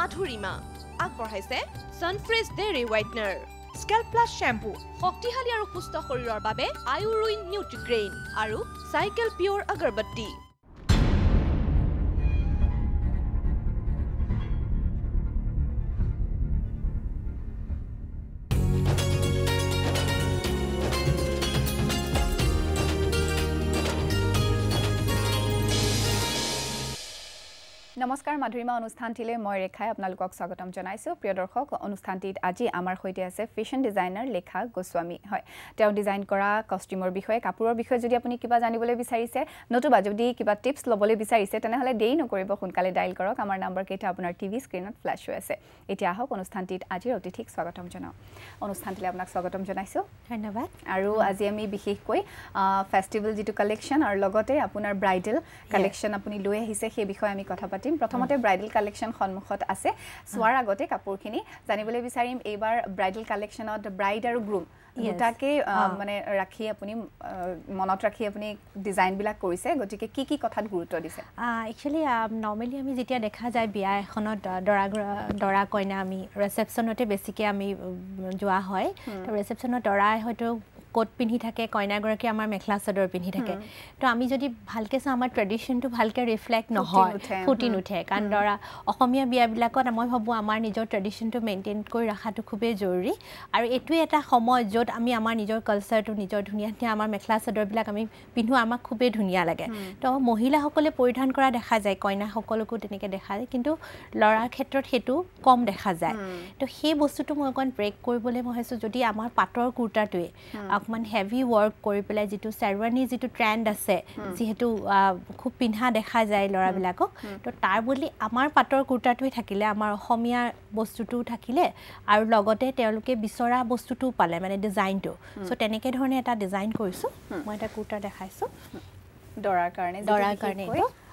মাধুৰীমা আগবঢ়াইছে Sunfresh dairy whitener scale plus shampoo শক্তিশালী আৰু সুস্থ শৰীৰৰ বাবে আয়ুৰুইন নিউট্ৰিগ্ৰেইন আৰু চাইকেল পিয়'ৰ আগৰবাতি নমস্কাৰ মাধুৰিমা অনুষ্ঠানটিলৈ মই ৰেখাই আপোনালোকক স্বাগতম জনাইছোঁ প্ৰিয় দৰ্শক অনুষ্ঠানটিত আজি আমাৰ সৈতে আছে ফেশ্বন ডিজাইনাৰ লেখা গোস্বামী হয় তেওঁ ডিজাইন কৰা কষ্টিউমৰ বিষয়ে কাপোৰৰ বিষয়ে যদি আপুনি কিবা জানিবলৈ বিচাৰিছে নতুবা যদি কিবা টিপছ ল'বলৈ বিচাৰিছে তেনেহ'লে দেৰি নকৰিব সোনকালে ডাইল কৰক আমাৰ নম্বৰকেইটা আপোনাৰ টিভি স্ক্ৰীণত ফ্লেছ হৈ আছে এতিয়া আহক অনুষ্ঠানটিত আজিৰ অতিথিক স্বাগতম জনাওঁ অনুষ্ঠানটিলৈ আপোনাক স্বাগতম জনাইছোঁ ধন্যবাদ আৰু আজি আমি বিশেষকৈ ফেষ্টিভেল যিটো কালেকশ্যন আৰু লগতে আপোনাৰ ব্ৰাইডেল কালেকশ্যন আপুনি লৈ আহিছে সেই বিষয়ে আমি কথা পাতিম প্ৰথমতে ব্ৰাইডেল কালেকশ্যন সন্মুখত আছে চোৱাৰ আগতে কাপোৰখিনি জানিবলৈ বিচাৰিম এইবাৰ ব্ৰাইডেল কালেকশ্যনত ব্ৰাইড আৰু গ্ৰুম দুটাকে মানে ৰাখি আপুনি মনত ৰাখি আপুনি ডিজাইনবিলাক কৰিছে গতিকে কি কি কথাত গুৰুত্ব দিছে একচুৱেলি নৰ্মেলি আমি যেতিয়া দেখা যায় বিয়া এখনত দৰা দৰা কইনা আমি ৰিচেপশ্যনতে বেছিকৈ আমি যোৱা হয় ৰিচেপশ্যনত দৰাই হয়তো কোট পিন্ধি থাকে কইনাগৰাকী আমাৰ মেখেলা চাদৰ পিন্ধি থাকে তো আমি যদি ভালকে চাওঁ আমাৰ ট্ৰেডিশ্যনটো ভালকে ৰিফ্লেক্ট নহয় ফুটি নুঠে কাৰণ ধৰা অসমীয়া বিয়াবিলাকত মই ভাবোঁ আমাৰ নিজৰ ট্ৰেডিশ্যনটো মেইনটেইন কৰি ৰখাটো খুবেই জৰুৰী আৰু এইটোৱে এটা সময় য'ত আমি আমাৰ নিজৰ কালচাৰটো নিজৰ ধুনীয়া ধুনীয়া আমাৰ মেখেলা চাদৰবিলাক আমি পিন্ধো আমাক খুবেই ধুনীয়া লাগে তো মহিলাসকলে পৰিধান কৰা দেখা যায় কইনাসকলকো তেনেকে দেখা যায় কিন্তু ল'ৰাৰ ক্ষেত্ৰত সেইটো কম দেখা যায় তো সেই বস্তুটো মই অকণ ব্ৰেক কৰিবলৈ মই ভাবিছোঁ যদি আমাৰ পাটৰ কুৰ্তাটোৱে অকণমান হেভি ৱৰ্ক কৰি পেলাই যিটো শ্বেৰৱানী যিটো ট্ৰেণ্ড আছে যিহেতু খুব পিন্ধা দেখা যায় ল'ৰাবিলাকক ত' তাৰ বুলি আমাৰ পাটৰ কুৰ্তাটোৱে থাকিলে আমাৰ অসমীয়া বস্তুটোও থাকিলে আৰু লগতে তেওঁলোকে বিচৰা বস্তুটোও পালে মানে ডিজাইনটো চ' তেনেকৈ ধৰণে এটা ডিজাইন কৰিছোঁ মই এটা কুৰ্তা দেখাইছোঁ দৰাৰ কাৰণে দৰাৰ কাৰণে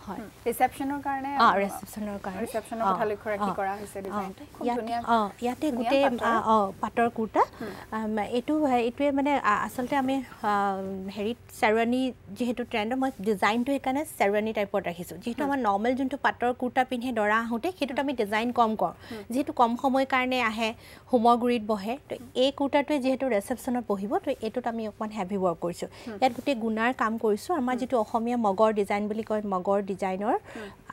ইয়াতে গোটেই পাটৰ কুৰ্তা এইটো এইটোৱে মানে আচলতে আমি হেৰিত চেৰৱানী যিহেতু ট্ৰেণ্ডৰ মই ডিজাইনটো সেইকাৰণে চেৰৱানী টাইপত ৰাখিছোঁ যিহেতু আমাৰ নৰ্মেল যোনটো পাটৰ কুৰ্তা পিন্ধে দৰা আহোঁতে সেইটোত আমি ডিজাইন কম কৰোঁ যিহেতু কম সময় কাৰণে আহে হোমৰ গুৰিত বহে তো এই কুৰ্তাটোৱে যিহেতু ৰিচেপশ্যনত বহিব তো এইটোত আমি অকণমান হেভি ৱৰ্ক কৰিছোঁ ইয়াত গোটেই গুণাৰ কাম কৰিছোঁ আমাৰ যিটো অসমীয়া মগৰ ডিজাইন বুলি কয় মগৰ ডিজাইন ডিজাইনৰ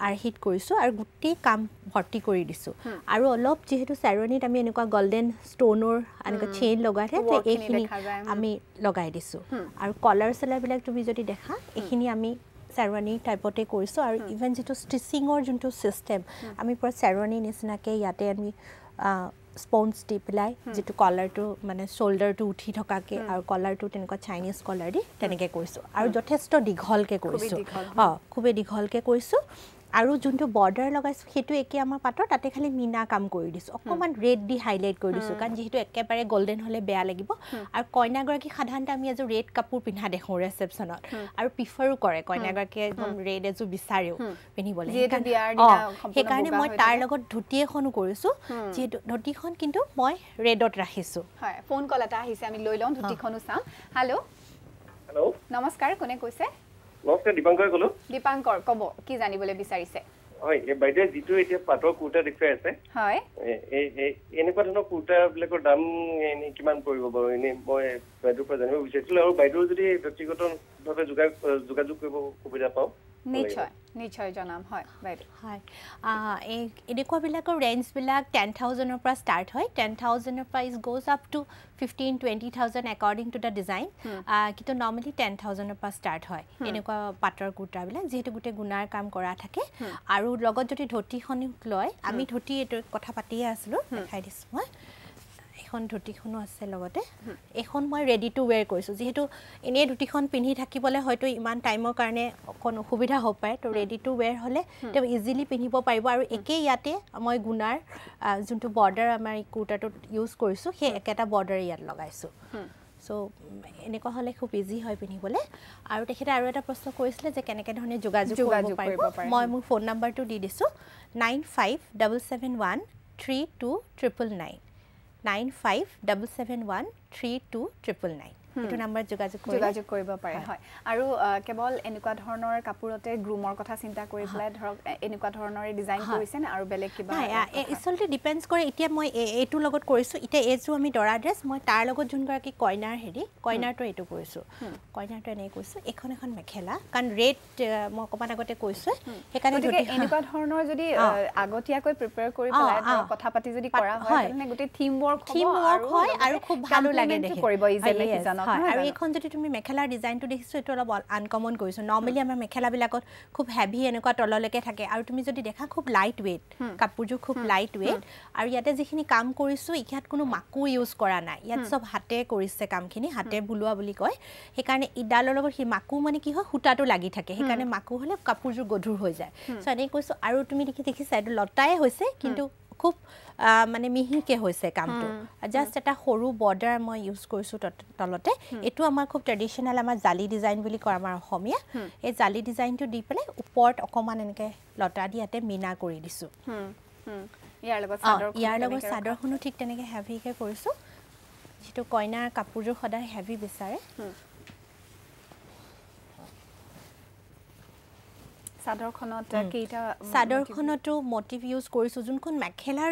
আৰ্হিত কৰিছোঁ আৰু গোটেই কাম ভৰ্তি কৰি দিছোঁ আৰু অলপ যিহেতু চেৰনিত আমি এনেকুৱা গল্ডেন ষ্ট'নৰ এনেকুৱা চেইন লগাই থাকে এইখিনি আমি লগাই দিছোঁ আৰু কলাৰ চেলাৰবিলাক তুমি যদি দেখা এইখিনি আমি চেৰৱানী টাইপতে কৰিছোঁ আৰু ইভেন যিটো ষ্টিচিঙৰ যোনটো ছিষ্টেম আমি পূৰা চেৰৱানী নিচিনাকৈ ইয়াতে আমি স্পঞ্জ দি পেলাই যিটো কলাৰটো মানে শ্বল্ডাৰটো উঠি থকাকে hmm. আৰু কলাৰটো তেনেকুৱা চাইনিজ কলাৰ দি তেনেকৈ কৰিছোঁ আৰু hmm. যথেষ্ট দীঘলকৈ কৰিছোঁ অঁ খুবেই দীঘলকৈ কৰিছোঁ আৰু যোনটো বৰ্ডাৰ লগাইছোঁ সেইটো একে আমাৰ পাতৰ তাতে খালি মিনা কাম কৰি দিছোঁ অকণমান ৰেড দি হাইলাইট কৰি দিছোঁ কাৰণ যিহেতু একেবাৰে গল্ডেন হ'লে বেয়া লাগিব আৰু কইনাগৰাকী সাধাৰণতে আমি এযোৰ ৰেড কাপোৰ পিন্ধা দেখোঁ ৰিচেপশ্যনত আৰু প্ৰিফাৰো কৰে কইনাগৰাকীয়ে একদম ৰেড এযোৰ বিচাৰেও পিন্ধিবলৈ অঁ সেইকাৰণে মই তাৰ লগত ধুতি এখনো কৰিছোঁ যিহেতু ধুতিখন কিন্তু মই ৰেডত ৰাখিছোঁ হয় ফোন কল এটা আহিছে আমি লৈ লওঁ ধুতিখনো চাওঁ হেল্ল' নমস্কাৰ কোনে কৈছে নমস্কাৰ দীপাংকৰে ক'লো দীপাংকৰ ক'ব কি জানিবলৈ বিচাৰিছে হয় এই বাইদেউ যিটো এতিয়া পাটৰ কুৰ্তা দেখুৱাই আছে হয় এনেকুৱা ধৰণৰ কুৰ্তাবিলাকৰ দাম এনেই কিমান পৰিব বাৰু এনেই মই বাইদেউৰ পৰা জানিব বিচাৰিছিলোঁ আৰু বাইদেউ যদি ব্যক্তিগতভাৱে যোগাযোগ কৰিব সুবিধা পাওঁ নিশ্চয় নিশ্চয় জনাম হয় বাইদেউ হয় এই এনেকুৱাবিলাকৰ ৰেঞ্জবিলাক টেন থাউজেণ্ডৰ পৰা ষ্টাৰ্ট হয় টেন থাউজেণ্ডৰ পৰা is goes up to fifteen twenty thousand according to the design কিন্তু নৰ্মেলি টেন থাউজেণ্ডৰ পৰা ষ্টাৰ্ট হয় hmm. এনেকুৱা পাটৰ কুৰ্তাবিলাক যিহেতু গোটেই গুণাৰ কাম কৰা থাকে hmm. আৰু লগত যদি ধতিখনো লয় আমি hmm. ধতি এইটো কথা পাতিয়ে আছিলোঁ দেখাই দিছোঁ মই এখন ধুতিখনো আছে লগতে এইখন মই ৰেডি টু ৱেৰ কৰিছোঁ যিহেতু এনেই ধুতিখন পিন্ধি থাকিবলৈ হয়তো ইমান টাইমৰ কাৰণে অকণ অসুবিধা হ'ব পাৰে তো ৰেডি টু ৱেৰ হ'লে তেওঁ ইজিলি পিন্ধিব পাৰিব আৰু একেই ইয়াতে মই গুণাৰ যোনটো বৰ্ডাৰ আমাৰ এই কুৰ্তাটোত ইউজ কৰিছোঁ সেই একেটা বৰ্ডাৰ ইয়াত লগাইছোঁ চ' এনেকুৱা হ'লে খুব ইজি হয় পিন্ধিবলৈ আৰু তেখেতে আৰু এটা প্ৰশ্ন কৰিছিলে যে কেনেকৈ ধৰণে যোগাযোগ কৰিব পাৰে মই মোৰ ফোন নম্বৰটো দি দিছোঁ nine five double seven one three two triple nine 9577132999. এইটো নাম্বাৰত যোগাযোগ যোগাযোগ কৰিব পাৰে হয় আৰু কেৱল এনেকুৱা ধৰণৰ কাপোৰতে গ্ৰুমৰ কথা চিন্তা কৰি পেলাই ধৰক এনেকুৱা ধৰণৰে ডিজাইন কৰিছেনে আৰু বেলেগ কিবা আচলতে ডিপেণ্ডছ কৰে এতিয়া মই এইটোৰ লগত কৰিছোঁ এতিয়া এইযোৰ আমি দৰা ড্ৰেছ মই তাৰ লগত যোনগৰাকী কইনাৰ হেৰি কইনাৰটো এইটো কৰিছোঁ কইনাৰটো এনেকৈ কৈছোঁ এইখন এখন মেখেলা কাৰণ ৰেট মই অকণমান আগতে কৈছোঁ সেইকাৰণে এনেকুৱা ধৰণৰ যদি আগতীয়াকৈ প্ৰিপেয়াৰ কৰি পেলাই কথা পাতি যদি কৰা হয় গোটেই থিম ৱৰ্ক থিম ৱৰ্ক হয় আৰু খুব ভালো লাগে কৰিব ইজনে সিজনক আৰু তুমি মেখেলাৰ ডিজাইনটো দেখিছোঁ এইটো অলপ আনকমন কৰিছোঁ নৰ্মেলি আমাৰ মেখেলাবিলাকত খুব হেভি এনেকুৱা তললৈকে থাকে আৰু তুমি যদি দেখা খুব লাইট ৱেইট কাপোৰযোৰ খুব লাইট ৱেইট আৰু ইয়াতে যিখিনি কাম কৰিছো ইয়াত কোনো মাকো ইউজ কৰা নাই ইয়াত চব হাতে কৰিছে কামখিনি হাতে বোলোৱা বুলি কয় সেইকাৰণে ইডালৰ লগত সেই মাকো মানে কি হয় সূতাটো লাগি থাকে সেইকাৰণে মাকো হ'লে কাপোৰযোৰ গধুৰ হৈ যায় চ' এনেকৈ কৈছোঁ আৰু তুমি দেখি দেখিছা এইটো লতাই হৈছে কিন্তু খুব মানে মিহিকৈ হৈছে কামটো জাষ্ট এটা সৰু বৰ্ডাৰ মই ইউজ কৰিছোঁ তলতে এইটো আমাৰ খুব ট্ৰেডিশ্যনেল আমাৰ জালি ডিজাইন বুলি কয় আমাৰ অসমীয়া এই জালি ডিজাইনটো দি পেলাই ওপৰত অকণমান এনেকৈ লতা দি ইয়াতে মিনা কৰি দিছো ইয়াৰ লগত চাদৰখনো ঠিক তেনেকৈ হেভিকৈ কৰিছোঁ যিটো কইনাৰ কাপোৰযোৰ সদায় হেভি বিচাৰে চাদৰখনতো মটিভ ইউজ কৰিছোঁ যোনখন মেখেলাৰ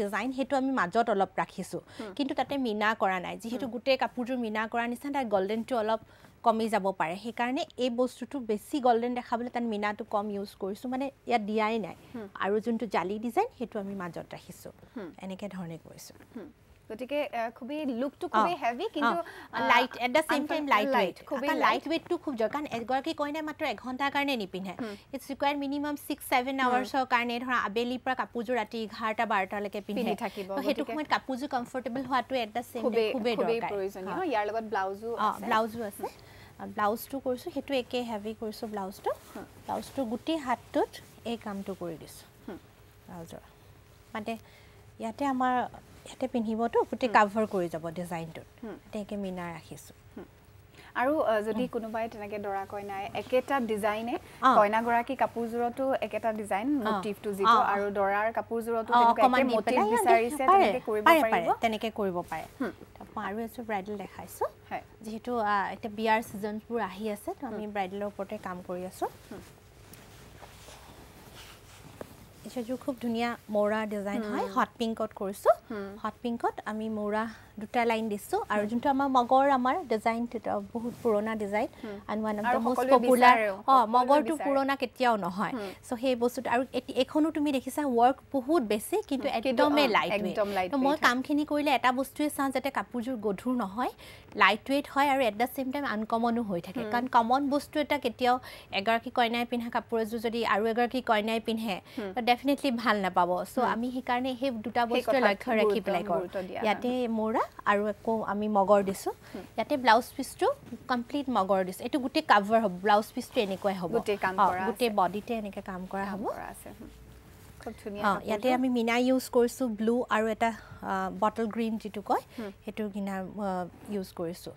ডিজাইন সেইটো আমি মাজত অলপ ৰাখিছোঁ কিন্তু তাতে মীনা কৰা নাই যিহেতু গোটেই কাপোৰযোৰ মীনা কৰাৰ নিচিনা তাৰ গল্ডেনটো অলপ কমি যাব পাৰে সেইকাৰণে এই বস্তুটো বেছি গল্ডেন দেখাবলৈ তাত মীনাটো কম ইউজ কৰিছো মানে ইয়াত দিয়াই নাই আৰু যোনটো জালি ডিজাইন সেইটো আমি মাজত ৰাখিছোঁ এনেকে ধৰণে কৰিছোঁ গতিকে খুবই লুকটো খুবই হেভি কিন্তু light at the same time light light খুবই লাইট ওয়েটটো খুব জৰ কাৰণ এগৰাকী কইনে মাত্ৰ এঘণ্টাৰ কাৰণে নিপিন্ধে it's require minimum six seven আৱাৰ্ছৰ কাৰণে ধৰা আবেলিৰ পৰা কাপোৰযোৰ ৰাতি এঘাৰটা বাৰটালৈকে পিন্ধি থাকিব সেইটো সময়ত কাপোৰযোৰ কমফৰ্টেবল হোৱাটো এট দা সেম টাইম খুবেই প্ৰয়োজনীয় ইয়াৰ লগত ব্লাউজো ব্লাউজো আছে ব্লাউজটো কৰিছোঁ সেইটো একে হেভি কৰিছোঁ ব্লাউজটো ব্লাউজটো গোটেই হাতটোত এই কামটো কৰি দিছোঁ ব্লাউজৰ মানে ইয়াতে আমাৰ ইয়াতে পিন্ধিবতো গোটেই কাভাৰ কৰি যাব ডিজাইনটোত তেনেকৈ মিনা ৰাখিছোঁ আৰু যদি কোনোবাই তেনেকে দৰা কইনাই একেটা ডিজাইনে কইনা গৰাকী কাপোৰযোৰতো একেটা ডিজাইন মটিভটো যিটো আৰু দৰাৰ কাপোৰযোৰতো তেনেকে মটিভ বিচাৰিছে তেনেকে কৰিব পাৰিব তেনেকে কৰিব পাৰে আৰু এযোৰ ব্ৰাইডেল দেখাইছোঁ যিহেতু এতিয়া বিয়াৰ চিজনবোৰ আহি আছে ত' আমি ব্ৰাইডেলৰ ওপৰতে কাম কৰি আছোঁ এইযোৰ খুব ধুনীয়া মৌৰাৰ ডিজাইন হয় হট পিংকত কৰিছোঁ হট পিংকত আমি মৌৰা দুটা লাইন দিছোঁ আৰু যোনটো আমাৰ মগৰ আমাৰ ডিজাইন বহুত পুৰণা ডিজাইন পপুলাৰ অঁ মগৰটো পুৰণা কেতিয়াও নহয় চ' সেই বস্তুটো আৰু এইখনো তুমি দেখিছা ৱৰ্ক বহুত বেছি কিন্তু একদমেই লাইট মই কামখিনি কৰিলে এটা বস্তুৱে চাওঁ যাতে কাপোৰযোৰ গধুৰ নহয় লাইট ৱেইট হয় আৰু এট দা চেম টাইম আনকমনো হৈ থাকে কাৰণ কমন বস্তু এটা কেতিয়াও এগৰাকী কইনাই পিন্ধা কাপোৰ যদি আৰু এগৰাকী কইনাই পিন্ধে ডেফিনেটলি ভাল নাপাব চ' আমি সেইকাৰণে সেই দুটা বস্তু লক্ষ্য ৰাখি পেলাই কৰোঁ ইয়াতে মোৰা আৰু আকৌ আমি মগৰ দিছোঁ ইয়াতে ব্লাউজ পিচটো কমপ্লিট মগৰ দিছোঁ এইটো গোটেই কাভাৰ হ'ব ব্লাউজ পিচটো এনেকুৱাই হ'ব গোটেই বডিতে এনেকৈ কাম কৰা হ'ব অঁ ইয়াতে আমি মিনা ইউজ কৰিছোঁ ব্লু আৰু এটা বটল গ্ৰীণ যিটো কয় সেইটো কিনা ইউজ কৰিছোঁ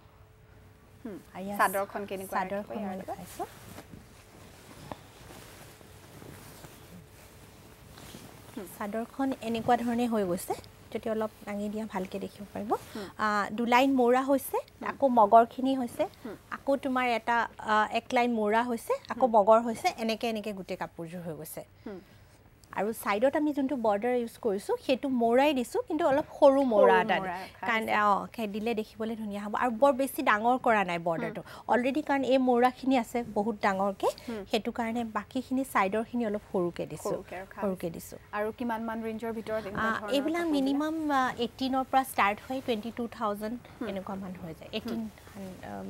চাদৰখন কেনেকুৱা চাদৰখন চাইছোঁ চাদৰখন এনেকুৱা ধৰণে হৈ গৈছে যদি অলপ দাঙি দিয়া ভালকৈ দেখিব পাৰিব দুলাইন মৌৰা হৈছে আকৌ মগৰখিনি হৈছে আকৌ তোমাৰ এটা এক লাইন মৌৰা হৈছে আকৌ মগৰ হৈছে এনেকৈ এনেকৈ গোটেই কাপোৰযোৰ হৈ গৈছে আৰু ছাইডত আমি যোনটো বৰ্ডাৰ ইউজ কৰিছোঁ সেইটো মৰাই দিছোঁ কিন্তু অলপ সৰু মৰা এটা কাৰণ অঁ দিলে দেখিবলৈ ধুনীয়া হ'ব আৰু বৰ বেছি ডাঙৰ কৰা নাই বৰ্ডাৰটো অলৰেডি কাৰণ এই মৌৰাখিনি আছে বহুত ডাঙৰকৈ সেইটো কাৰণে বাকীখিনি ছাইডৰখিনি অলপ সৰুকৈ দিছোঁ সৰুকৈ দিছোঁ আৰু কিমানমান ৰেঞ্জৰ ভিতৰত এইবিলাক মিনিমাম এইটিনৰ পৰা ষ্টাৰ্ট হয় টুৱেণ্টি টু থাউজেণ্ড এনেকুৱা মান হৈ যায় এইটিন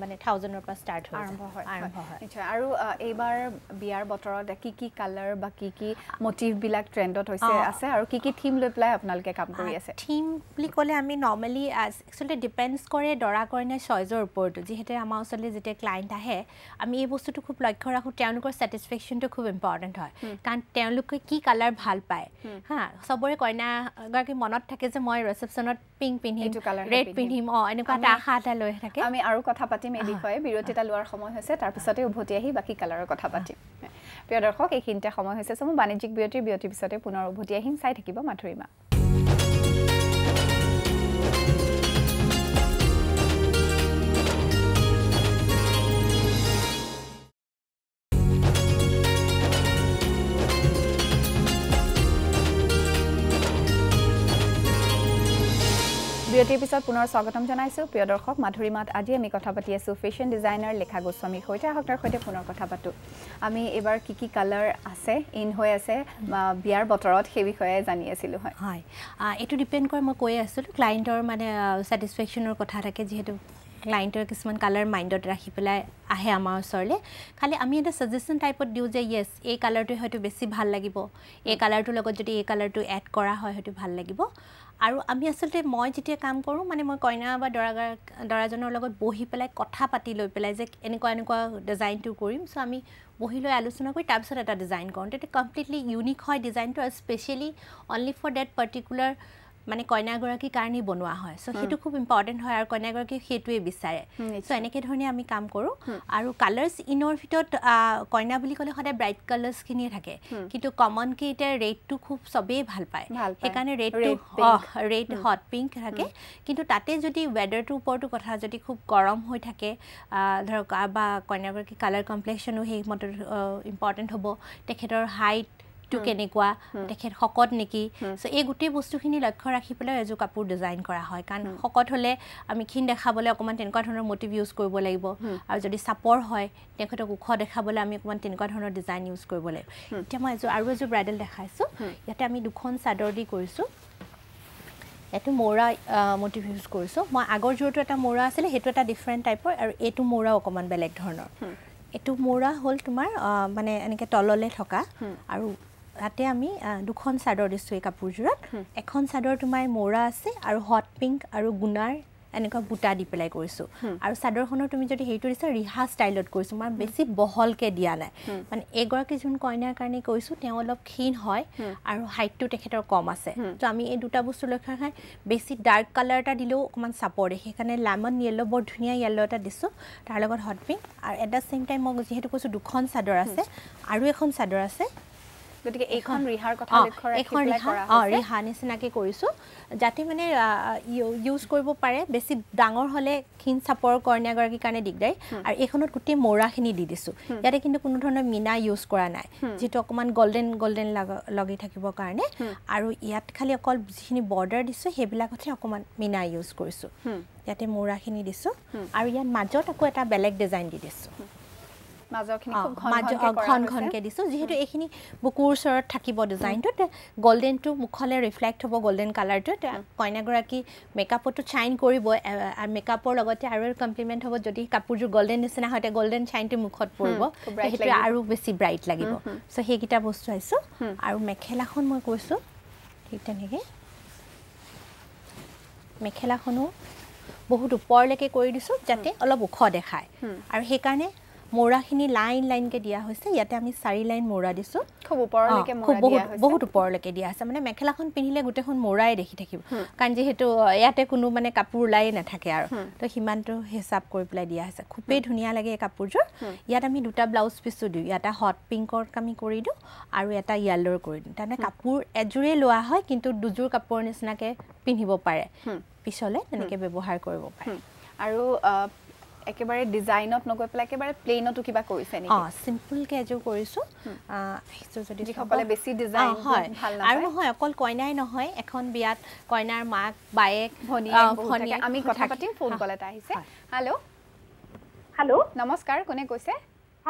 মানে থাউজেণ্ডৰ পৰা ষ্টাৰ্ট হয় আৰম্ভ হয় আৰম্ভ হয় নিশ্চয় আৰু এইবাৰ বিয়াৰ বতৰত কি কি কালাৰ বা কি কি মটিভবিলাক ট্ৰেণ্ডত হৈছে আছে আৰু কি কি থিম লৈ পেলাই আপোনালোকে কাম কৰি আছে থিম বুলি ক'লে আমি নৰ্মেলি একচুৱেলি ডিপেণ্ডচ কৰে দৰা কইনাৰ চইজৰ ওপৰতো যিহেতু আমাৰ ওচৰলৈ যেতিয়া ক্লাইণ্ট আহে আমি এই বস্তুটো খুব লক্ষ্য ৰাখোঁ তেওঁলোকৰ ছেটিছফেকশ্যনটো খুব ইম্পৰ্টেণ্ট হয় কাৰণ তেওঁলোকে কি কালাৰ ভাল পায় হা চবৰে কইনা এগৰাকী মনত থাকে যে মই ৰিচেপশ্যনত পিংক পিন্ধিম ৰেড পিন্ধিম অঁ এনেকুৱা এটা আশা এটা লৈ থাকে আৰু কথা পাতিম এই বিষয়ে বিৰতি এটা লোৱাৰ সময় হৈছে তাৰপিছতে উভতি আহি বাকী কালাৰৰ কথা পাতিম প্ৰিয় দৰ্শক এইখিনিতে সময় হৈছে চমু বাণিজ্যিক বিৰতিৰ বিৰতিৰ পিছতে পুনৰ উভতি আহিম চাই থাকিব মাথুৰিমা বিৰতিৰ পিছত পুনৰ স্বাগতম জনাইছোঁ প্ৰিয় দৰ্শক মাধুৰী মাত আজি আমি কথা পাতি আছোঁ ফেশ্বন ডিজাইনাৰ লেখা গোস্বামীৰ সৈতে আহক সৈতে পুনৰ কথা পাতোঁ আমি এইবাৰ কি কি কালাৰ আছে ইন হৈ আছে বিয়াৰ বতৰত সেই বিষয়ে জানি আছিলোঁ হয় হয় এইটো ডিপেণ্ড কৰে মই কৈয়ে আছিলোঁ ক্লাইণ্টৰ মানে ছেটিছফেকশ্যনৰ কথা থাকে যিহেতু ক্লায়েণ্টৰ কিছুমান কালাৰ মাইণ্ডত ৰাখি পেলাই আহে আমাৰ ওচৰলৈ খালি আমি এটা চাজেশ্যন টাইপত দিওঁ যে য়েছ এই কালাৰটোৱে হয়তো বেছি ভাল লাগিব এই কালাৰটোৰ লগত যদি এই কালাৰটো এড কৰা হয় সেইটো ভাল লাগিব আৰু আমি আচলতে মই যেতিয়া কাম কৰোঁ মানে মই কইনা বা দৰাগাৰ দৰাজনৰ লগত বহি পেলাই কথা পাতি লৈ পেলাই যে এনেকুৱা এনেকুৱা ডিজাইনটো কৰিম চ' আমি বহি লৈ আলোচনা কৰি তাৰপিছত এটা ডিজাইন কৰোঁ তেতিয়া কমপ্লিটলি ইউনিক হয় ডিজাইনটো আৰু specially only for that particular মানে কইনাগৰাকী কাৰণে বনোৱা হয় চ' সেইটো খুব ইম্পৰ্টেণ্ট হয় আৰু কইনাগৰাকীক সেইটোৱে বিচাৰে চ' এনেকৈ ধৰণে আমি কাম কৰোঁ আৰু কালাৰ্ছ ইনৰ ভিতৰত কইনা বুলি ক'লে সদায় ব্ৰাইট কালাৰ্ছখিনিয়ে থাকে কিন্তু কমনকৈ এতিয়া ৰেডটো খুব চবেই ভাল পায় সেইকাৰণে ৰেডটো ৰেড হট পিংক থাকে কিন্তু তাতে যদি ৱেডাৰটোৰ ওপৰতো কথা যদি খুব গৰম হৈ থাকে ধৰক বা কইনাগৰাকী কালাৰ কম্প্লেকশ্যনো সেইমতে ইম্পৰ্টেণ্ট হ'ব তেখেতৰ হাইট এইটো কেনেকুৱা তেখেত শকত নেকি চ' এই গোটেই বস্তুখিনি লক্ষ্য ৰাখি পেলাই এযোৰ কাপোৰ ডিজাইন কৰা হয় কাৰণ শকত হ'লে আমি ক্ষীণ দেখাবলৈ অকণমান তেনেকুৱা ধৰণৰ মটিভ ইউজ কৰিব লাগিব আৰু যদি চাপৰ হয় তেখেতক ওখ দেখাবলৈ আমি অকণমান তেনেকুৱা ধৰণৰ ডিজাইন ইউজ কৰিব লাগিব এতিয়া মই এযোৰ আৰু এযোৰ ব্ৰাইডেল দেখাইছোঁ ইয়াতে আমি দুখন চাদৰ দি কৰিছোঁ এইটো মৌৰা মটিভ ইউজ কৰিছোঁ মই আগৰ যোৰটো এটা মৌৰা আছিলে সেইটো এটা ডিফাৰেণ্ট টাইপৰ আৰু এইটো মৌৰাও অকণমান বেলেগ ধৰণৰ এইটো মৌৰা হ'ল তোমাৰ মানে এনেকৈ তললৈ থকা আৰু তাতে আমি দুখন চাদৰ দিছোঁ এই কাপোৰযোৰত এখন চাদৰ তোমাৰ মৌৰা আছে আৰু হট পিংক আৰু গুণাৰ এনেকুৱা বুটা দি পেলাই কৰিছোঁ আৰু চাদৰখনৰ তুমি যদি হেৰিটো দিছা ৰিহা ষ্টাইলত কৰিছোঁ মই বেছি বহলকৈ দিয়া নাই মানে এগৰাকী যোন কইনাৰ কাৰণে কৈছোঁ তেওঁ অলপ ক্ষীণ হয় আৰু হাইটটো তেখেতৰ কম আছে ত' আমি এই দুটা বস্তু লক্ষ্য ৰখা বেছি ডাৰ্ক কালাৰ এটা দিলেও অকণমান চাপৰ দিয়ে সেইকাৰণে লেমন য়েল্ল' বৰ ধুনীয়া য়েল্ল' এটা দিছোঁ তাৰ লগত হট পিংক আৰু এট দ্য চেম টাইম মই যিহেতু কৈছোঁ দুখন চাদৰ আছে আৰু এখন চাদৰ আছে গতিকে এইখন ৰিহাৰ কথা লক্ষ্য ৰাখি এইখন ৰিহা অঁ ৰিহা নিচিনাকৈ কৰিছোঁ যাতে মানে ইউজ কৰিব পাৰে বেছি ডাঙৰ হ'লে খিন চাপৰ কৰ্ণীয়াগৰাকীৰ কাৰণে দিগদাৰী আৰু এইখনত গোটেই মৌৰাখিনি দি দিছোঁ ইয়াতে কিন্তু কোনো ধৰণৰ মিনা ইউজ কৰা নাই যিটো অকণমান গল্ডেন গল্ডেন লাগ লাগি থাকিবৰ কাৰণে আৰু ইয়াত খালি অকল যিখিনি বৰ্ডাৰ দিছোঁ সেইবিলাকতহে অকণমান মিনা ইউজ কৰিছোঁ ইয়াতে মৌৰাখিনি দিছোঁ আৰু ইয়াত মাজত আকৌ এটা বেলেগ ডিজাইন দি দিছোঁ মাজৰখিনি দিছোঁ যিহেতু এইখিনি বুকুৰ ওচৰত থাকিব ডিজাইনটোত গল্ডেনটো মুখলৈ ৰিফ্লেক্ট হ'ব গল্ডেন কালাৰটোত কইনাগৰাকী মেকআপতো শ্বাইন কৰিব আৰু মেকআপৰ লগতে আৰু কমপ্লিমেণ্ট হ'ব যদি কাপোৰযোৰ গল্ডেন নিচিনা হয় তেতিয়া গল্ডেন শ্বাইনটো মুখত পৰিব সেইটো আৰু বেছি ব্ৰাইট লাগিব চ' সেইকেইটা বস্তু আহিছোঁ আৰু মেখেলাখন মই কৈছোঁ ঠিক তেনেকৈ মেখেলাখনো বহুত ওপৰলৈকে কৰি দিছোঁ যাতে অলপ ওখ দেখায় আৰু সেইকাৰণে মৌৰাখিনি লাইন লাইনকৈ দিয়া হৈছে ইয়াতে আমি চাৰি লাইন মৌৰা দিছোঁ খুব ওপৰলৈকে খুব বহুত বহুত ওপৰলৈকে দিয়া আছে মানে মেখেলাখন পিন্ধিলে গোটেইখন মৌৰাই দেখি থাকিব কাৰণ যিহেতু ইয়াতে কোনো মানে কাপোৰ ওলাই নাথাকে আৰু তো সিমানটো হিচাপ কৰি পেলাই দিয়া আছে খুবেই ধুনীয়া লাগে এই কাপোৰযোৰ ইয়াত আমি দুটা ব্লাউজ পিছো দিওঁ এটা হট পিংকৰ আমি কৰি দিওঁ আৰু এটা য়েল'ৰ কৰি দিওঁ তাৰমানে কাপোৰ এযোৰেই লোৱা হয় কিন্তু দুযোৰ কাপোৰৰ নিচিনাকৈ পিন্ধিব পাৰে পিছলৈ তেনেকৈ ব্যৱহাৰ কৰিব পাৰে আৰু একেবাৰে ডিজাইনত নগৈ পেলাই একেবাৰে প্লেইনতো কিবা কৰিছে নেকি অঁ চিম্পুলকৈ এযোৰ কৰিছোঁ যদি যিসকলে বেছি ডিজাইন হয় আৰু নহয় অকল কইনাই নহয় এখন বিয়াত কইনাৰ মাক বায়েক ভনী আমি কথা পাতিম ফোন কল এটা আহিছে হেল্ল' হেল্ল' নমস্কাৰ কোনে কৈছে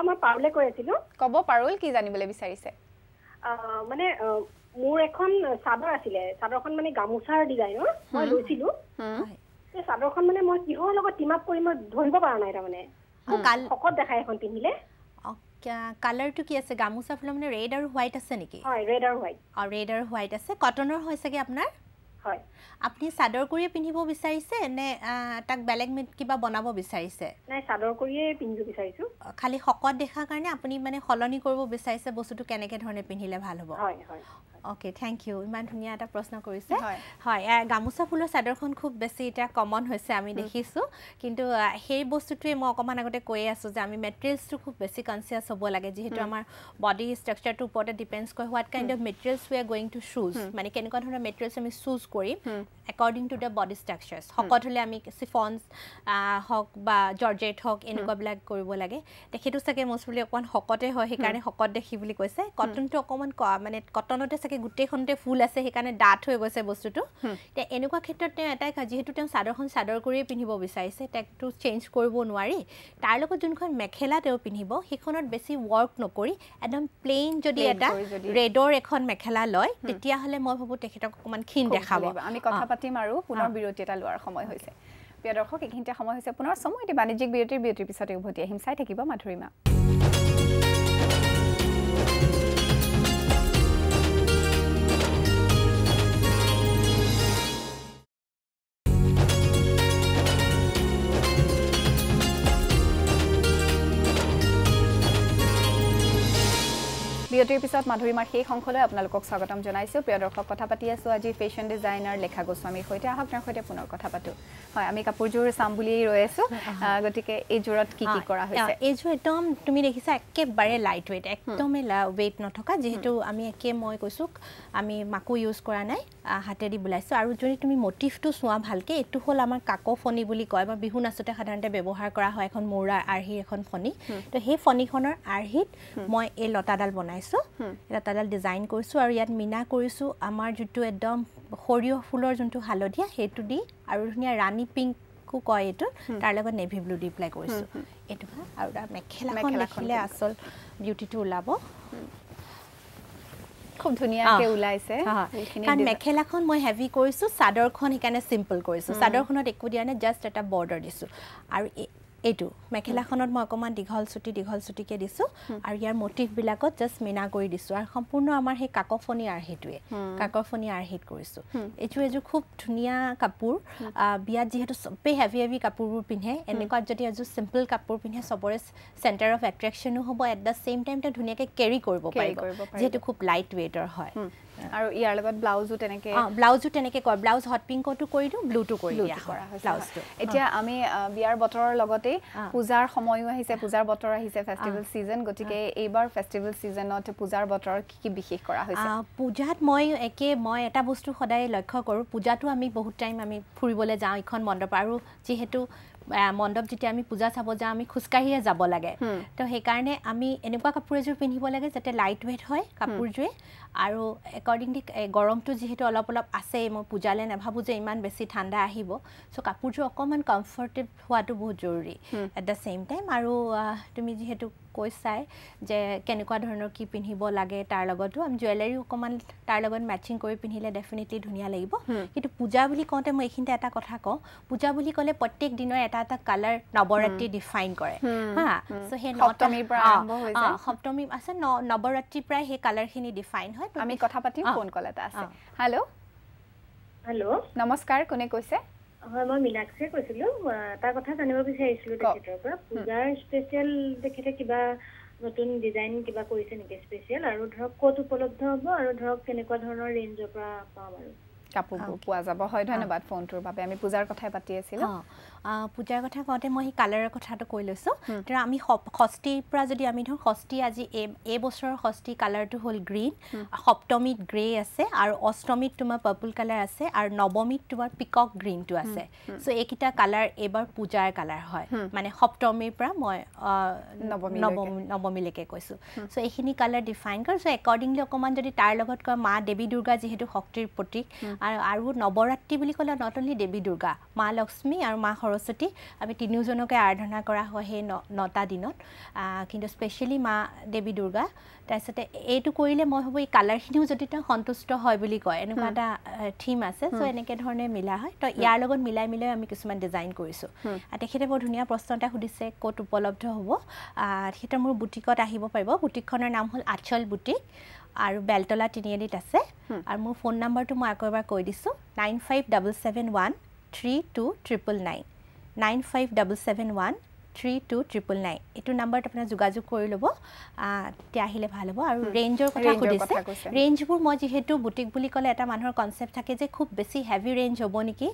মই পাৰুলে কৈ আছিলোঁ ক'ব পাৰুল কি জানিবলৈ বিচাৰিছে মানে মোৰ এখন চাদৰ আছিলে চাদৰখন মানে গামোচাৰ ডিজাইনৰ মই লৈছিলোঁ হয় চাদৰখন মানে মই কিহৰ লগত টিম আপ কৰি মই ধৰিব পৰা নাই তাৰমানে শকত দেখাই এখন পিন্ধিলে কালাৰটো কি আছে গামোচা ফুলৰ মানে ৰেড আৰু হোৱাইট আছে নেকি হয় ৰেড আৰু হোৱাইট অঁ ৰেড আৰু হোৱাইট আছে কটনৰ হয় চাগে আপোনাৰ হয় আপুনি চাদৰ কৰিয়ে পিন্ধিব বিচাৰিছে নে তাক বেলেগ কিবা বনাব বিচাৰিছে নাই চাদৰ কৰিয়ে পিন্ধিব বিচাৰিছোঁ খালী শকত দেখাৰ কাৰণে আপুনি মানে সলনি কৰিব বিচাৰিছে বস্তুটো কেনেকৈ ধৰণে পিন্ধিলে ভাল হ'ব হয় হয় অ'কে থেংক ইউ ইমান ধুনীয়া এটা প্ৰশ্ন কৰিছে হয় গামোচা ফুলৰ চাদৰখন খুব বেছি এতিয়া কমন হৈছে আমি দেখিছোঁ কিন্তু সেই বস্তুটোৱে মই অকণমান আগতে কৈয়ে আছোঁ যে আমি মেটেৰিয়েলছটো খুব বেছি কনচিয়াছ হ'ব লাগে যিহেতু আমাৰ বডি ষ্ট্ৰাকচাৰটোৰ ওপৰতে ডিপেণ্ডছ কৰে what kind of materials we are going to choose মানে কেনেকুৱা ধৰণৰ মেটেৰিয়েলছ আমি চুজ কৰিম according to the body structures শকত হ'লে আমি চিফনছ হওক বা জৰ্জেট হওক এনেকুৱাবিলাক কৰিব লাগে তেখেতো চাগে মোষ্টলি অকণমান শকতে হয় সেইকাৰণে শকত দেখি বুলি কৈছে কটনটো অকণমান মানে কটনতে চাগে থাকে গোটেইখনতে ফুল আছে সেইকাৰণে ডাঠ হৈ গৈছে বস্তুটো এতিয়া এনেকুৱা ক্ষেত্ৰত তেওঁ এটাই যিহেতু তেওঁ চাদৰখন চাদৰ কৰিয়েই পিন্ধিব বিচাৰিছে তেওঁটো চেঞ্জ কৰিব নোৱাৰি তাৰ লগত যোনখন মেখেলা তেওঁ পিন্ধিব সেইখনত বেছি ৱৰ্ক নকৰি একদম প্লেইন যদি এটা ৰেডৰ এখন মেখেলা লয় তেতিয়াহ'লে মই ভাবোঁ তেখেতক অকণমান ক্ষীণ দেখাব আমি কথা পাতিম আৰু পুনৰ বিৰতি এটা লোৱাৰ সময় হৈছে প্ৰিয় দৰ্শক এইখিনিতে সময় হৈছে পুনৰ চমু এটি বাণিজ্যিক বিৰতিৰ বিৰতিৰ পিছতে উভতি আহিম চাই থাকিব মাধুৰীমা বিৰতিৰ পিছত মাধুৰী সেই সংঘলৈ আপোনালোকক স্বাগতম জনাইছোঁ প্ৰিয় দৰ্শক কথা পাতি আছোঁ আজি ফেশ্বন ডিজাইনাৰ লেখা গোস্বামীৰ সৈতে আহক তেওঁৰ সৈতে পুনৰ কথা পাতোঁ হয় আমি কাপোৰযোৰ চাম বুলিয়েই ৰৈ আছোঁ গতিকে এইযোৰত কি কি কৰা হৈছে এইযোৰ একদম তুমি দেখিছা একেবাৰে লাইট ৱেইট একদমেই ৱেইট নথকা যিহেতু আমি একে মই কৈছোঁ আমি মাকো ইউজ কৰা নাই হাতে দি বুলাইছোঁ আৰু যদি তুমি মটিভটো চোৱা ভালকৈ এইটো হ'ল আমাৰ কাকো কাকফণি বুলি কয় বা বিহু নাচোতে সাধাৰণতে ব্যৱহাৰ কৰা হয় এখন মৌৰাৰ আৰ্হিৰ এখন ফণি তো সেই ফণিখনৰ আৰ্হিত মই এই লতাডাল বনাইছোঁ লতাডাল ডিজাইন কৰিছোঁ আৰু ইয়াত মিনা কৰিছোঁ আমাৰ যিটো একদম সৰিয়হ ফুলৰ যোনটো হালধীয়া সেইটো দি আৰু ধুনীয়া ৰাণী পিংক কয় এইটো তাৰ লগত নেভি ব্লু দি পেলাই কৰিছোঁ এইটো আৰু তাৰ মেখেলা মেখেলা খুলিলে আচল বিউটিটো ওলাব খুব ধুনীয়াকৈ ওলাইছে কাৰণ মেখেলাখন মই হেভি কৰিছোঁ চাদৰখন সেইকাৰণে চিম্পল কৰিছোঁ চাদৰখনত একো দিয়া নাই জাষ্ট এটা বৰ্ডাৰ দিছোঁ আৰু এইটো মেখেলাখনত মই অকণমান দীঘল চুটি দীঘল চুটিকৈ দিছোঁ আৰু ইয়াৰ মটিভবিলাকত জাষ্ট মিনা কৰি দিছোঁ আৰু সম্পূৰ্ণ আমাৰ সেই কাকফনি আৰ্হিটোৱে কাকফনি আৰ্হিত কৰিছোঁ এইটো এযোৰ খুব ধুনীয়া কাপোৰ বিয়াত যিহেতু চবেই হেভি হেভি কাপোৰবোৰ পিন্ধে এনেকুৱা যদি এযোৰ চিম্পল কাপোৰ পিন্ধে চবৰে চেণ্টাৰ অফ এট্ৰেকশ্যনো হ'ব এট দা চেম টাইম তেওঁ ধুনীয়াকৈ কেৰি কৰিব পাৰিব যিহেতু খুব লাইট হয় আৰু ইয়াৰ লগত ব্লাউজো তেনেকে ব্লাউজো তেনেকে কৰ ব্লাউজ হট পিংকটো কৰি দিওঁ ব্লুটো কৰি দিওঁ ব্লাউজটো এতিয়া আমি বিয়াৰ বতৰৰ লগতে পূজাৰ সময়ো আহিছে পূজাৰ বতৰ আহিছে ফেষ্টিভেল ছিজন গতিকে এইবাৰ ফেষ্টিভেল ছিজনত পূজাৰ বতৰ কি কি বিশেষ কৰা হৈছে পূজাত মই একে মই এটা বস্তু সদায় লক্ষ্য কৰো পূজাটো আমি বহুত টাইম আমি ফুৰিবলৈ যাওঁ ইখন মণ্ডপ আৰু যিহেতু মণ্ডপ যেতিয়া আমি পূজা চাব যাওঁ আমি খোজকাঢ়িয়ে যাব লাগে তো সেইকাৰণে আমি এনেকুৱা কাপোৰ এযোৰ পিন্ধিব লাগে যাতে লাইট ৱেইট হয় কাপোৰযোৰে আৰু একৰ্ডিংলি গৰমটো যিহেতু অলপ অলপ আছেই মই পূজালৈ নাভাবোঁ যে ইমান বেছি ঠাণ্ডা আহিব চ' কাপোৰযোৰ অকণমান কমফৰ্টেবল হোৱাটো বহুত জৰুৰী এট দ্য চেইম টাইম আৰু তুমি যিহেতু কৈ চাই যে কেনেকুৱা ধৰণৰ কি পিন্ধিব লাগে তাৰ লগতো আমি জুৱেলাৰী অকণমান তাৰ লগত মেটচিং কৰি পিন্ধিলে ডেফিনেটলি ধুনীয়া লাগিব কিন্তু পূজা বুলি কওঁতে মই এইখিনিতে এটা কথা কওঁ পূজা বুলি ক'লে প্ৰত্যেক দিনৰ এটা এটা কালাৰ নৱৰাত্ৰি ডিফাইন কৰে হা চ' সেই নটমীৰ পৰা সপ্তমী আছে ন নৱৰাত্ৰিৰ পৰাই সেই কালাৰখিনি ডিফাইন হয় আমি কথা নমস্কাৰ কোনে কৈছে হয় মই মিনাক্ষীয়ে কৈছিলো তাৰ কথা জানিব বিচাৰিছিলো তেখেতৰ পৰা পূজাৰ স্পেচিয়েল তেখেতে কিবা নতুন ডিজাইন কিবা কৰিছে নেকি স্পেচিয়েল আৰু ধৰক ক'ত উপলব্ধ হ'ব আৰু ধৰক কেনেকুৱা ধৰণৰ ৰেঞ্জৰ পৰা পাম আৰু কাপোৰবোৰ পোৱা যাব হয় ধন্যবাদ ফোনটোৰ বাবে আমি পূজাৰ কথাই পাতি আছিলোঁ পূজাৰ কথা কওঁতে মই সেই কালাৰৰ কথাটো কৈ লৈছোঁ ধৰা আমি ষষ্ঠীৰ পৰা যদি আমি ধৰোঁ ষষ্ঠী আজি এই এই বছৰৰ ষষ্ঠী কালাৰটো হ'ল গ্ৰীণ সপ্তমীত গ্ৰে আছে আৰু অষ্টমীত তোমাৰ পাৰ্পল কালাৰ আছে আৰু নৱমীত তোমাৰ পিকক গ্ৰীণটো আছে চ' এইকেইটা কালাৰ এইবাৰ পূজাৰ কালাৰ হয় মানে সপ্তমীৰ পৰা মই নৱমী নৱমীলৈকে কৈছোঁ চ' এইখিনি কালাৰ ডিফাইন কৰোঁ চ' একৰ্ডিংলি অকণমান যদি তাৰ লগত কয় মা দেৱী দুৰ্গা যিহেতু শক্তিৰ প্ৰতীক আৰু নৱৰাত্ৰি বুলি ক'লে নট অনলি দেৱী দুৰ্গা মা লক্ষ্মী আৰু মা সৰস্বতী আমি তিনিওজনকে আৰাধনা কৰা হয় সেই ন নটা দিনত কিন্তু স্পেচিয়েলি মা দেৱী দুৰ্গা তাৰপিছতে এইটো কৰিলে মই ভাবোঁ এই কালাৰখিনিও যদি তেওঁ সন্তুষ্ট হয় বুলি কয় এনেকুৱা এটা থিম আছে চ' এনেকৈ ধৰণে মিলা হয় তো ইয়াৰ লগত মিলাই মিলাই আমি কিছুমান ডিজাইন কৰিছোঁ আৰু তেখেতে বৰ ধুনীয়া প্ৰশ্ন এটা সুধিছে ক'ত উপলব্ধ হ'ব তেখেতে মোৰ বুটিকত আহিব পাৰিব বুটিকখনৰ নাম হ'ল আচল বুটিক আৰু বেলতলা তিনিআলিত আছে আৰু মোৰ ফোন নম্বৰটো মই আকৌ এবাৰ কৈ দিছোঁ nine five double seven one three two triple nine nine five double seven one three two triple nine এইটো নাম্বাৰত আপোনাৰ যোগাযোগ কৰি ল'ব তেতিয়া আহিলে ভাল হ'ব আৰু ৰেঞ্জৰ কথা সুধিছে ৰেঞ্জবোৰ মই যিহেতু বুটিক বুলি ক'লে এটা মানুহৰ কনচেপ্ট থাকে যে খুব বেছি হেভি ৰেঞ্জ হ'ব নেকি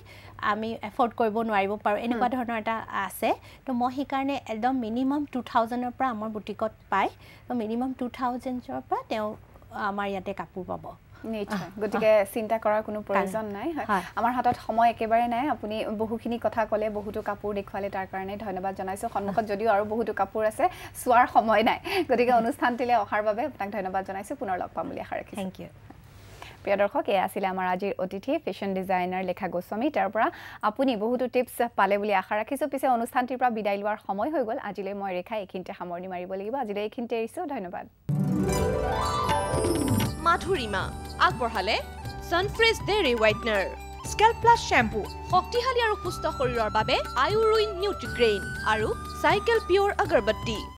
আমি এফৰ্ড কৰিব নোৱাৰিব পাৰোঁ এনেকুৱা ধৰণৰ এটা আছে ত' মই সেইকাৰণে একদম মিনিমাম টু থাউজেণ্ডৰ পৰা আমাৰ বুটিকত পায় ত' মিনিমাম টু থাউজেণ্ডৰ পৰা তেওঁ আমাৰ ইয়াতে কাপোৰ পাব নিশ্চয় গতিকে চিন্তা কৰাৰ কোনো প্ৰয়োজন নাই আমাৰ হাতত সময় একেবাৰে নাই আপুনি বহুখিনি কথা ক'লে বহুতো কাপোৰ দেখুৱালে তাৰ কাৰণে ধন্যবাদ জনাইছোঁ সন্মুখত যদিও আৰু বহুতো কাপোৰ আছে চোৱাৰ সময় নাই গতিকে অনুষ্ঠানটিলৈ অহাৰ বাবে আপোনাক ধন্যবাদ জনাইছোঁ পুনৰ লগ পাম বুলি আশা ৰাখিছোঁ থেংক ইউ প্ৰিয় দৰ্শক এয়া আছিলে আমাৰ আজিৰ অতিথি ফেশ্বন ডিজাইনাৰ লেখা গোস্বামী তাৰ পৰা আপুনি বহুতো টিপছ পালে বুলি আশা ৰাখিছোঁ পিছে অনুষ্ঠানটিৰ পৰা বিদায় লোৱাৰ সময় হৈ গ'ল আজিলৈ মই ৰেখা এইখিনিতে সামৰণি মাৰিব লাগিব আজিলৈ এইখিনিতে এৰিছোঁ ধন্যবাদ মাধুৰীমা আগবঢ়ালে ছানফ্ৰেছ দে ৰে ৱাইটনাৰ স্কেল প্লাছ শ্বেম্পু শক্তিশালী আৰু সুস্থ শৰীৰৰ বাবে আয়ুৰুইন নিউট্ৰিগ্ৰেইন আৰু চাইকেল পিয়'ৰ আগৰবাতি